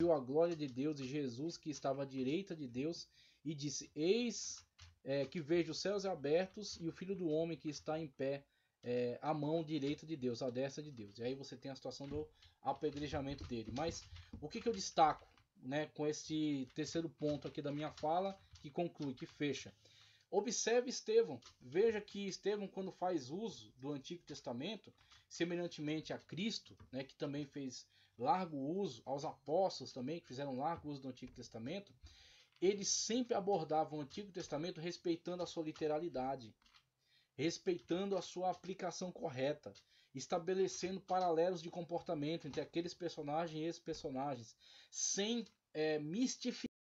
viu a glória de Deus e Jesus que estava à direita de Deus e disse: Eis é, que vejo os céus abertos e o filho do homem que está em pé é, à mão direita de Deus, à destra de Deus. E aí você tem a situação do apedrejamento dele. Mas o que, que eu destaco né, com esse terceiro ponto aqui da minha fala, que conclui, que fecha? Observe Estevão. Veja que Estevão, quando faz uso do Antigo Testamento, semelhantemente a Cristo, né, que também fez largo uso, aos apóstolos também, que fizeram largo uso do Antigo Testamento, eles sempre abordavam o Antigo Testamento respeitando a sua literalidade, respeitando a sua aplicação correta, estabelecendo paralelos de comportamento entre aqueles personagens e esses personagens, sem é, mistificar